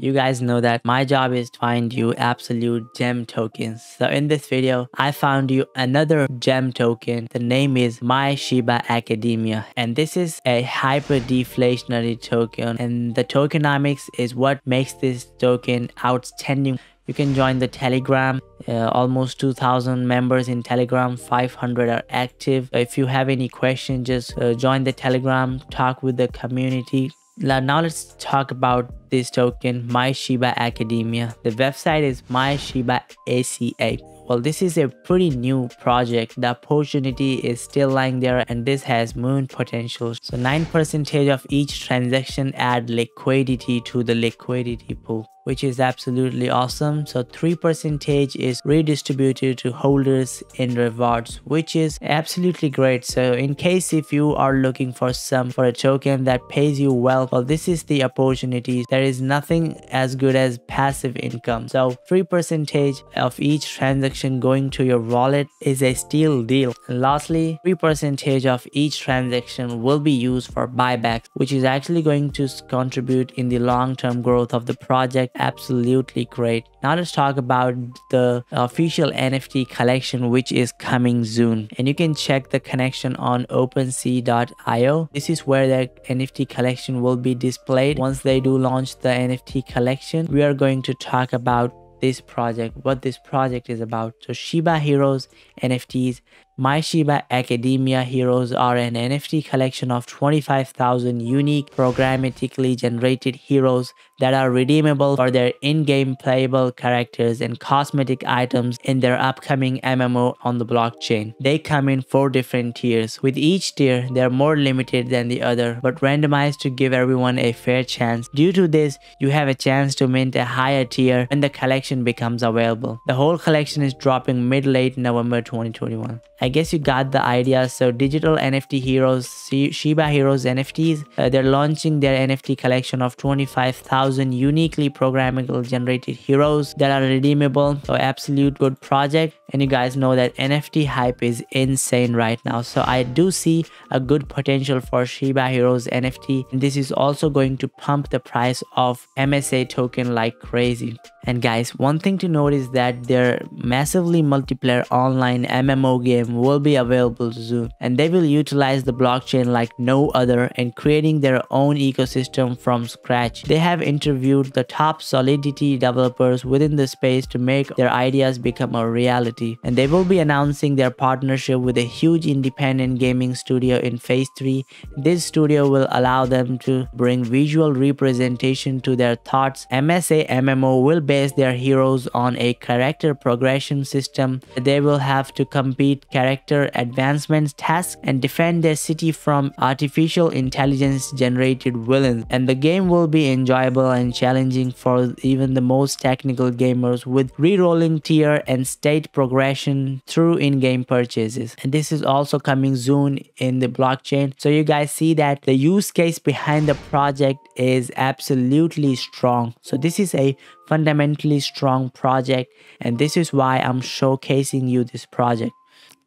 you guys know that my job is to find you absolute gem tokens. So in this video, I found you another gem token. The name is My Shiba Academia. And this is a hyper deflationary token. And the tokenomics is what makes this token outstanding. You can join the Telegram, uh, almost 2000 members in Telegram, 500 are active. If you have any questions, just uh, join the Telegram, talk with the community, now let's talk about this token, My Shiba Academia. The website is My Shiba ACA. Well, this is a pretty new project. The opportunity is still lying there and this has moon potential. So 9% of each transaction add liquidity to the liquidity pool which is absolutely awesome. So 3% is redistributed to holders in rewards, which is absolutely great. So in case if you are looking for some for a token that pays you well, well, this is the opportunity. There is nothing as good as passive income. So 3% of each transaction going to your wallet is a steal deal. And lastly, 3% of each transaction will be used for buybacks, which is actually going to contribute in the long-term growth of the project absolutely great. Now let's talk about the official NFT collection which is coming soon and you can check the connection on OpenSea.io. This is where the NFT collection will be displayed. Once they do launch the NFT collection, we are going to talk about this project, what this project is about. So Shiba Heroes NFTs my Shiba Academia Heroes are an NFT collection of 25,000 unique programmatically generated heroes that are redeemable for their in-game playable characters and cosmetic items in their upcoming MMO on the blockchain. They come in four different tiers. With each tier, they're more limited than the other, but randomized to give everyone a fair chance. Due to this, you have a chance to mint a higher tier when the collection becomes available. The whole collection is dropping mid-late November 2021. I guess you got the idea. So digital NFT heroes, Shiba Heroes NFTs, uh, they're launching their NFT collection of 25,000 uniquely programmable generated heroes that are redeemable. So absolute good project. And you guys know that NFT hype is insane right now. So I do see a good potential for Shiba Heroes NFT. And this is also going to pump the price of MSA token like crazy. And guys, one thing to note is that their massively multiplayer online MMO game will be available soon and they will utilize the blockchain like no other and creating their own ecosystem from scratch. They have interviewed the top Solidity developers within the space to make their ideas become a reality and they will be announcing their partnership with a huge independent gaming studio in phase 3. This studio will allow them to bring visual representation to their thoughts. MSA MMO will base their heroes on a character progression system. They will have to complete character advancement tasks and defend their city from artificial intelligence generated villains. And the game will be enjoyable and challenging for even the most technical gamers with re-rolling tier and state progression through in-game purchases. And this is also coming soon in the blockchain. So you guys see that the use case behind the project is absolutely strong. So this is a fundamentally strong project and this is why I'm showcasing you this project.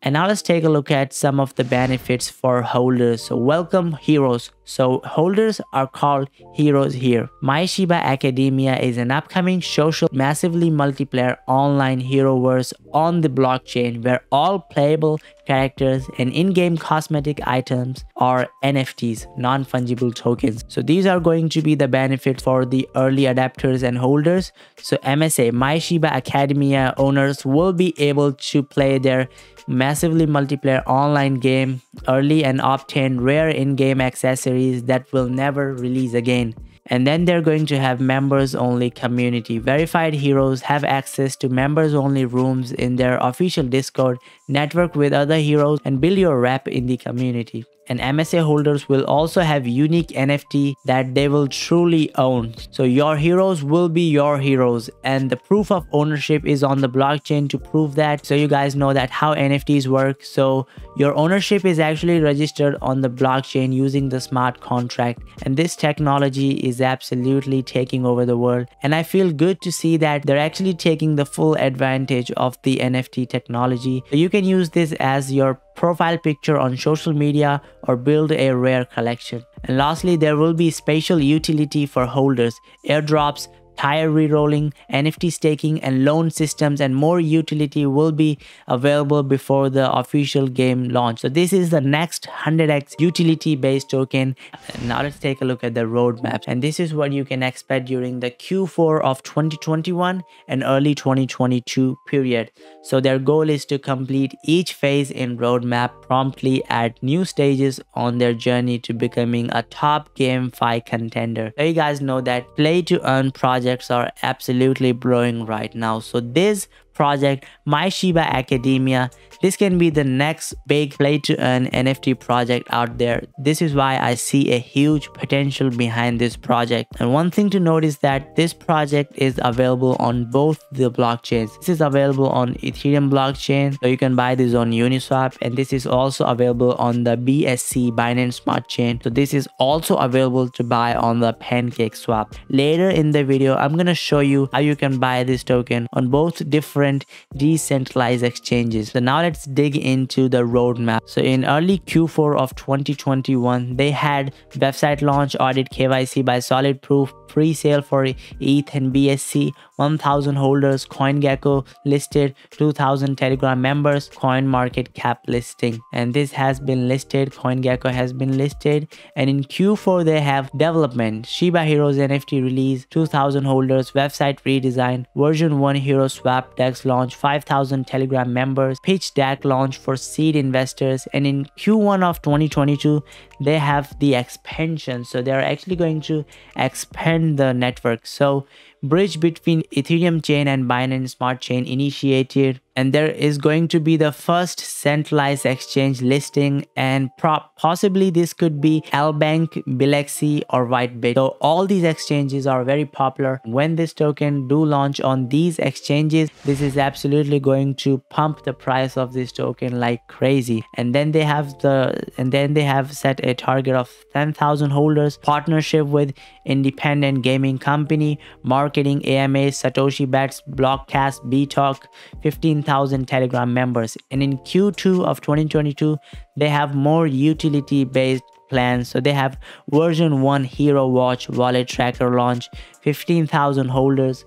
And now let's take a look at some of the benefits for holders. So welcome heroes so holders are called heroes here. My Shiba Academia is an upcoming social massively multiplayer online heroverse on the blockchain where all playable characters and in-game cosmetic items are NFTs, non-fungible tokens. So these are going to be the benefit for the early adapters and holders. So MSA, My Shiba Academia owners will be able to play their massively multiplayer online game early and obtain rare in-game accessories series that will never release again. And then they're going to have members only community. Verified heroes have access to members only rooms in their official Discord, network with other heroes, and build your rep in the community and MSA holders will also have unique NFT that they will truly own. So your heroes will be your heroes and the proof of ownership is on the blockchain to prove that. So you guys know that how NFTs work. So your ownership is actually registered on the blockchain using the smart contract and this technology is absolutely taking over the world and I feel good to see that they're actually taking the full advantage of the NFT technology. So you can use this as your profile picture on social media or build a rare collection. And lastly, there will be special utility for holders, airdrops, tire re-rolling, NFT staking, and loan systems, and more utility will be available before the official game launch. So this is the next 100x utility-based token. Now let's take a look at the roadmap. And this is what you can expect during the Q4 of 2021 and early 2022 period. So their goal is to complete each phase in roadmap promptly at new stages on their journey to becoming a top game 5 contender. So you guys know that play to earn project projects are absolutely blowing right now so this project, My Shiba Academia. This can be the next big play to earn NFT project out there. This is why I see a huge potential behind this project. And one thing to note is that this project is available on both the blockchains. This is available on Ethereum blockchain, so you can buy this on Uniswap. And this is also available on the BSC Binance Smart Chain. So this is also available to buy on the Pancake Swap. Later in the video, I'm gonna show you how you can buy this token on both different different decentralized exchanges. So now let's dig into the roadmap. So in early Q4 of 2021, they had website launch, audit KYC by Solid Proof, pre-sale for ETH and BSC, 1,000 holders, CoinGecko listed, 2,000 Telegram members, Coin market cap listing. And this has been listed, CoinGecko has been listed. And in Q4, they have development, Shiba Heroes NFT release, 2,000 holders, website redesign, version 1 Hero swap, Launch launched 5,000 Telegram members, Pitch Deck launched for seed investors, and in Q1 of 2022, they have the expansion. So they are actually going to expand the network. So bridge between Ethereum chain and Binance Smart Chain initiated and there is going to be the first centralized exchange listing and prop possibly this could be Albank, Bilexi or Whitebit. So all these exchanges are very popular. When this token do launch on these exchanges, this is absolutely going to pump the price of this token like crazy. And then they have the and then they have set a target of 10,000 holders, partnership with independent gaming company, Mark marketing, AMA, Satoshi Bets, Blockcast, BTalk, 15,000 Telegram members. And in Q2 of 2022, they have more utility based plans. So they have version 1 Hero Watch wallet tracker launch, 15,000 holders,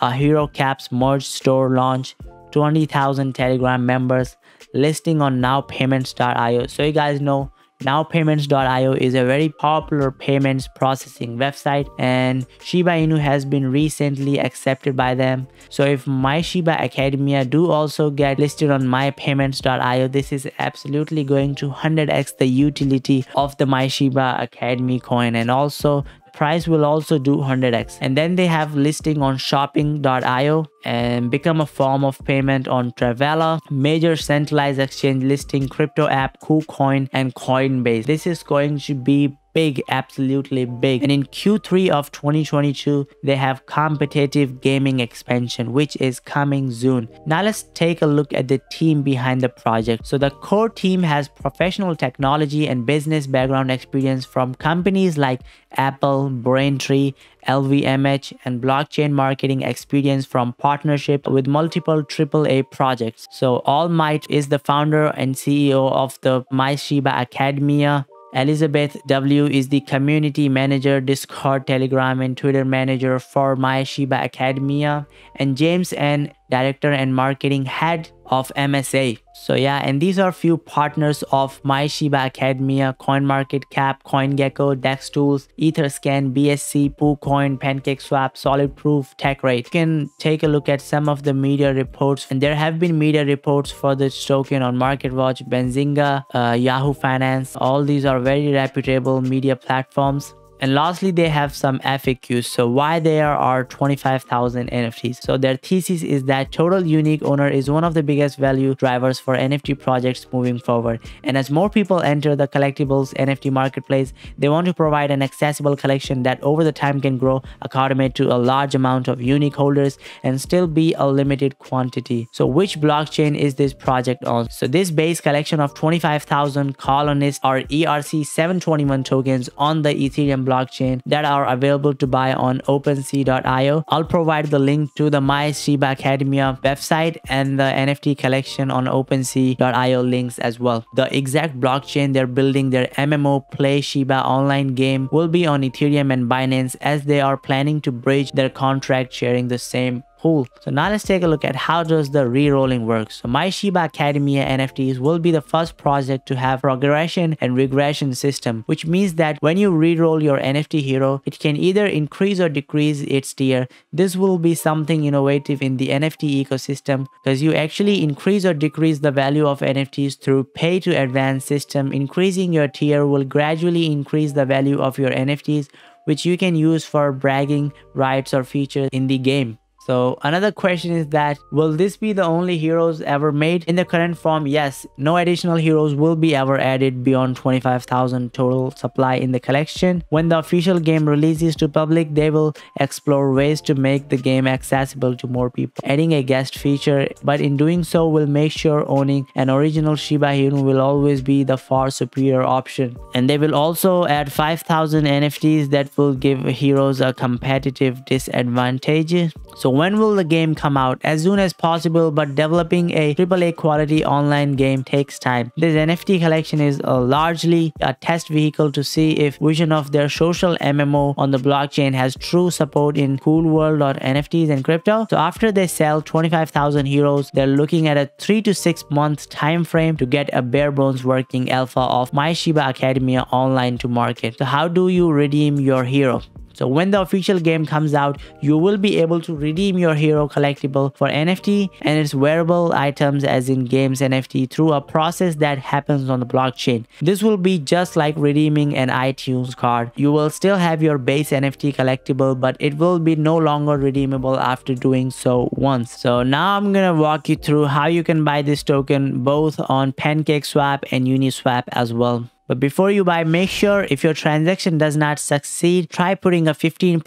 a Hero Caps merge store launch, 20,000 Telegram members, listing on now payments.io. So you guys know NowPayments.io is a very popular payments processing website and Shiba Inu has been recently accepted by them. So if my Shiba Academia do also get listed on mypayments.io, this is absolutely going to 100x the utility of the my Shiba Academy coin and also price will also do 100x and then they have listing on shopping.io and become a form of payment on Travala, major centralized exchange listing crypto app KuCoin and Coinbase. This is going to be big, absolutely big. And in Q3 of 2022, they have competitive gaming expansion, which is coming soon. Now let's take a look at the team behind the project. So the core team has professional technology and business background experience from companies like Apple, Braintree, LVMH, and blockchain marketing experience from partnership with multiple AAA projects. So All Might is the founder and CEO of the My Academia. Elizabeth W is the community manager, Discord, Telegram, and Twitter manager for My Academia, and James N, director and marketing head of MSA. So yeah, and these are few partners of My Shiba Academia, CoinMarketCap, CoinGecko, DexTools, Etherscan, BSC, PooCoin, PancakeSwap, SolidProof, TechRate. You can take a look at some of the media reports and there have been media reports for this token on MarketWatch, Benzinga, uh, Yahoo Finance. All these are very reputable media platforms. And lastly, they have some FAQs. So why there are 25,000 NFTs. So their thesis is that total unique owner is one of the biggest value drivers for NFT projects moving forward. And as more people enter the collectibles NFT marketplace, they want to provide an accessible collection that over the time can grow accommodate to a large amount of unique holders and still be a limited quantity. So which blockchain is this project on? So this base collection of 25,000 colonists are ERC721 tokens on the Ethereum blockchain that are available to buy on OpenSea.io. I'll provide the link to the My Shiba Academia website and the NFT collection on OpenSea.io links as well. The exact blockchain they're building their MMO Play Shiba online game will be on Ethereum and Binance as they are planning to bridge their contract sharing the same Cool. So now let's take a look at how does the re-rolling work. So my Shiba Academia NFTs will be the first project to have progression and regression system, which means that when you re-roll your NFT hero, it can either increase or decrease its tier. This will be something innovative in the NFT ecosystem because you actually increase or decrease the value of NFTs through pay to advance system. Increasing your tier will gradually increase the value of your NFTs, which you can use for bragging rights or features in the game. So another question is that will this be the only heroes ever made in the current form? Yes, no additional heroes will be ever added beyond 25,000 total supply in the collection. When the official game releases to public, they will explore ways to make the game accessible to more people, adding a guest feature, but in doing so will make sure owning an original Shiba Inu will always be the far superior option. And they will also add 5000 NFTs that will give heroes a competitive disadvantage. So when will the game come out? As soon as possible, but developing a AAA quality online game takes time. This NFT collection is a uh, largely a test vehicle to see if vision of their social MMO on the blockchain has true support in cool world or NFTs and crypto. So after they sell 25,000 heroes, they're looking at a 3 to 6 month time frame to get a bare bones working alpha of My Shiba Academia online to market. So how do you redeem your hero? So when the official game comes out, you will be able to redeem your hero collectible for NFT and its wearable items as in games NFT through a process that happens on the blockchain. This will be just like redeeming an iTunes card. You will still have your base NFT collectible, but it will be no longer redeemable after doing so once. So now I'm gonna walk you through how you can buy this token both on PancakeSwap and Uniswap as well. But before you buy, make sure if your transaction does not succeed, try putting a 15%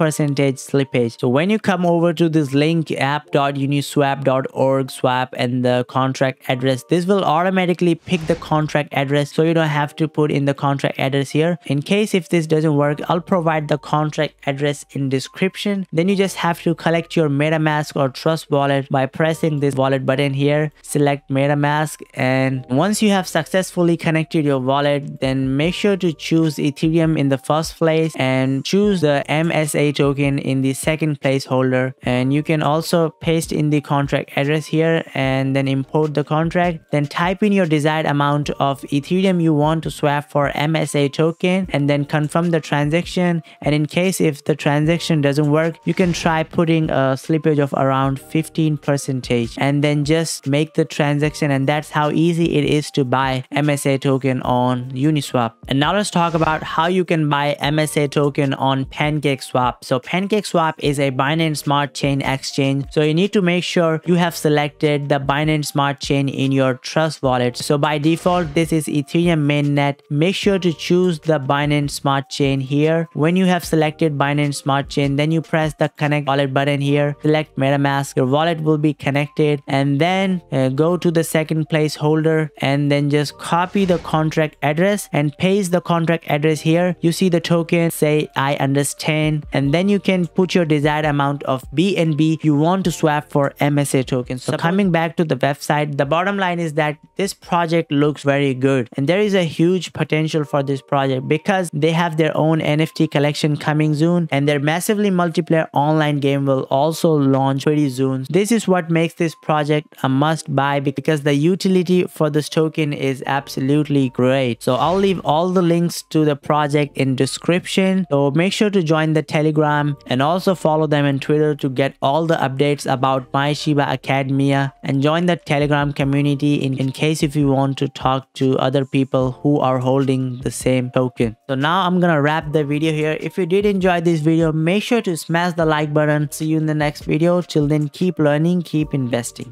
slippage. So when you come over to this link app.uniswap.org swap and the contract address, this will automatically pick the contract address so you don't have to put in the contract address here. In case if this doesn't work, I'll provide the contract address in description. Then you just have to collect your MetaMask or Trust wallet by pressing this wallet button here, select MetaMask and once you have successfully connected your wallet, then then make sure to choose Ethereum in the first place and choose the MSA token in the second placeholder. And you can also paste in the contract address here and then import the contract. Then type in your desired amount of Ethereum you want to swap for MSA token and then confirm the transaction. And in case if the transaction doesn't work, you can try putting a slippage of around 15 percentage and then just make the transaction. And that's how easy it is to buy MSA token on Uniswap. PancakeSwap. And now let's talk about how you can buy MSA token on PancakeSwap. So PancakeSwap is a Binance Smart Chain exchange. So you need to make sure you have selected the Binance Smart Chain in your Trust wallet. So by default, this is Ethereum mainnet. Make sure to choose the Binance Smart Chain here. When you have selected Binance Smart Chain, then you press the connect wallet button here. Select MetaMask. Your wallet will be connected and then uh, go to the second placeholder and then just copy the contract address and paste the contract address here. You see the token, say I understand, and then you can put your desired amount of BNB you want to swap for MSA token. So coming back to the website, the bottom line is that this project looks very good and there is a huge potential for this project because they have their own NFT collection coming soon and their massively multiplayer online game will also launch pretty soon. This is what makes this project a must buy because the utility for this token is absolutely great. So all leave all the links to the project in description. So make sure to join the Telegram and also follow them on Twitter to get all the updates about My Shiba Academia and join the Telegram community in, in case if you want to talk to other people who are holding the same token. So now I'm gonna wrap the video here. If you did enjoy this video, make sure to smash the like button. See you in the next video. Till then, keep learning, keep investing.